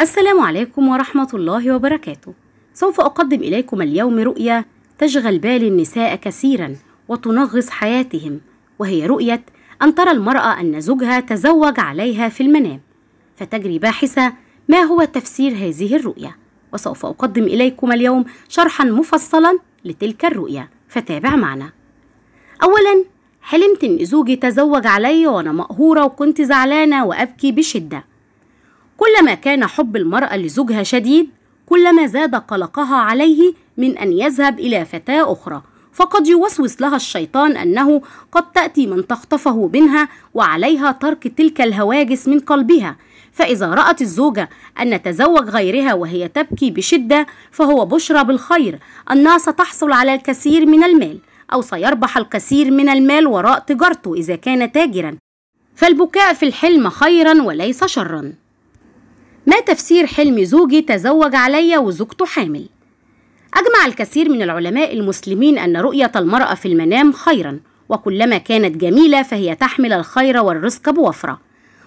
السلام عليكم ورحمة الله وبركاته سوف أقدم إليكم اليوم رؤية تشغل بال النساء كثيرا وتنغص حياتهم وهي رؤية أن ترى المرأة أن زوجها تزوج عليها في المنام فتجري باحثة ما هو تفسير هذه الرؤية وسوف أقدم إليكم اليوم شرحا مفصلا لتلك الرؤية فتابع معنا أولا حلمت أن زوجي تزوج علي وأنا مقهورة وكنت زعلانة وأبكي بشدة كلما كان حب المرأة لزوجها شديد كلما زاد قلقها عليه من أن يذهب إلى فتاة أخرى فقد يوسوس لها الشيطان أنه قد تأتي من تخطفه منها وعليها ترك تلك الهواجس من قلبها فإذا رأت الزوجة أن تزوج غيرها وهي تبكي بشدة فهو بشرى بالخير أنها ستحصل على الكثير من المال أو سيربح الكثير من المال وراء تجارته إذا كان تاجرا فالبكاء في الحلم خيرا وليس شرا ما تفسير حلم زوجي تزوج علي وزوجته حامل أجمع الكثير من العلماء المسلمين أن رؤية المرأة في المنام خيرا وكلما كانت جميلة فهي تحمل الخير والرزق بوفرة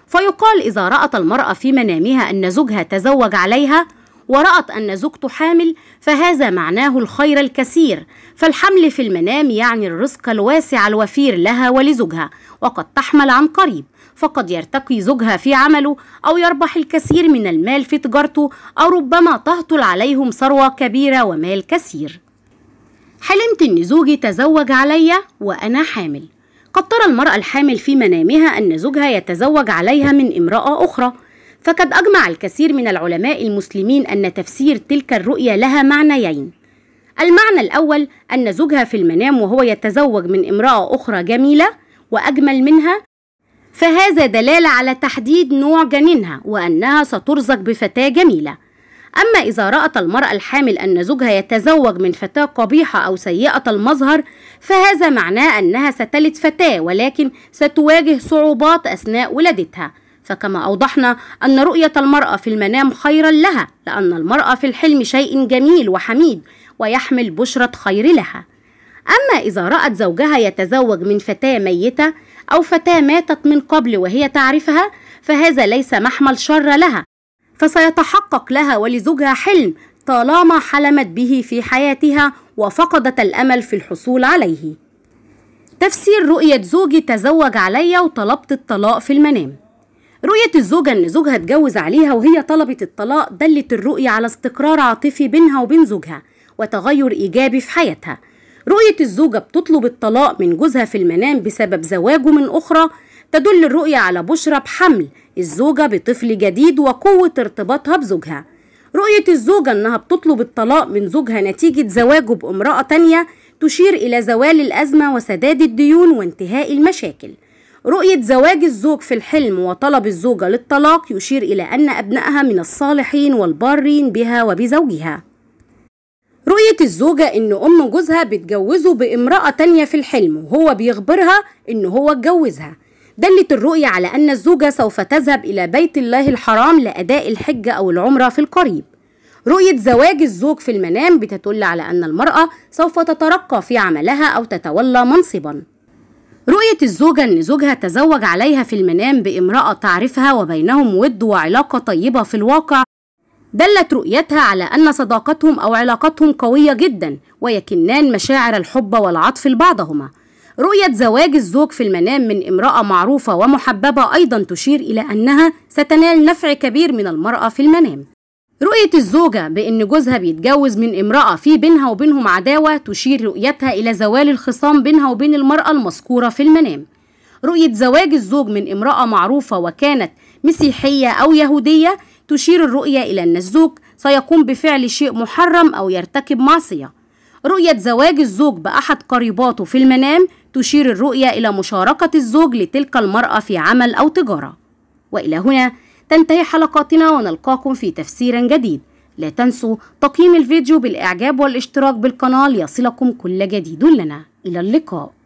فيقال إذا رأت المرأة في منامها أن زوجها تزوج عليها ورأت أن زوجته حامل فهذا معناه الخير الكثير فالحمل في المنام يعني الرزق الواسع الوفير لها ولزوجها وقد تحمل عن قريب فقد يرتقي زوجها في عمله أو يربح الكثير من المال في تجارته أو ربما تهطل عليهم ثروة كبيرة ومال كثير حلمت أن زوجي تزوج عليا وأنا حامل قد ترى المرأة الحامل في منامها أن زوجها يتزوج عليها من امرأة أخرى فقد أجمع الكثير من العلماء المسلمين أن تفسير تلك الرؤية لها معنيين المعنى الأول أن زوجها في المنام وهو يتزوج من امرأة أخرى جميلة وأجمل منها فهذا دلالة على تحديد نوع جنينها وأنها سترزق بفتاة جميلة أما إذا رأت المرأة الحامل أن زوجها يتزوج من فتاة قبيحة أو سيئة المظهر فهذا معناه أنها ستلد فتاة ولكن ستواجه صعوبات أثناء ولادتها فكما أوضحنا أن رؤية المرأة في المنام خيرا لها لأن المرأة في الحلم شيء جميل وحميد ويحمل بشرة خير لها أما إذا رأت زوجها يتزوج من فتاة ميتة أو فتاة ماتت من قبل وهي تعرفها فهذا ليس محمل شر لها فسيتحقق لها ولزوجها حلم طالما حلمت به في حياتها وفقدت الأمل في الحصول عليه تفسير رؤية زوجي تزوج عليا وطلبت الطلاق في المنام رؤية الزوجة إن زوجها اتجوز عليها وهي طلبت الطلاق دلت الرؤية على استقرار عاطفي بينها وبين زوجها وتغير إيجابي في حياتها رؤية الزوجة بتطلب الطلاق من جوزها في المنام بسبب زواجه من أخرى تدل الرؤية على بشرى بحمل الزوجة بطفل جديد وقوة ارتباطها بزوجها رؤية الزوجة أنها بتطلب الطلاق من زوجها نتيجة زواجه بامرأة تانية تشير إلى زوال الأزمة وسداد الديون وانتهاء المشاكل رؤية زواج الزوج في الحلم وطلب الزوجة للطلاق يشير إلى أن أبنائها من الصالحين والبارين بها وبزوجها رؤية الزوجة إن أم جوزها بتجوزه بامرأة تانية في الحلم وهو بيخبرها إن هو اتجوزها دلت الرؤية على أن الزوجة سوف تذهب إلى بيت الله الحرام لأداء الحج أو العمرة في القريب رؤية زواج الزوج في المنام بتدل على أن المرأة سوف تترقى في عملها أو تتولى منصبا رؤية الزوجة أن زوجها تزوج عليها في المنام بامرأة تعرفها وبينهم ود وعلاقة طيبة في الواقع دلت رؤيتها على أن صداقتهم أو علاقتهم قوية جدا ويكنان مشاعر الحب والعطف لبعضهما رؤية زواج الزوج في المنام من امرأة معروفة ومحببة أيضا تشير إلى أنها ستنال نفع كبير من المرأة في المنام رؤية الزوجة بأن جوزها بيتجوز من امرأة في بينها وبينهم عداوة تشير رؤيتها إلى زوال الخصام بينها وبين المرأة المذكورة في المنام رؤية زواج الزوج من امرأة معروفة وكانت مسيحية أو يهودية تشير الرؤية إلى أن الزوج سيقوم بفعل شيء محرم أو يرتكب معصية رؤية زواج الزوج بأحد قريباته في المنام تشير الرؤية إلى مشاركة الزوج لتلك المرأة في عمل أو تجارة وإلى هنا تنتهي حلقاتنا ونلقاكم في تفسير جديد لا تنسوا تقييم الفيديو بالإعجاب والاشتراك بالقناة ليصلكم كل جديد لنا إلى اللقاء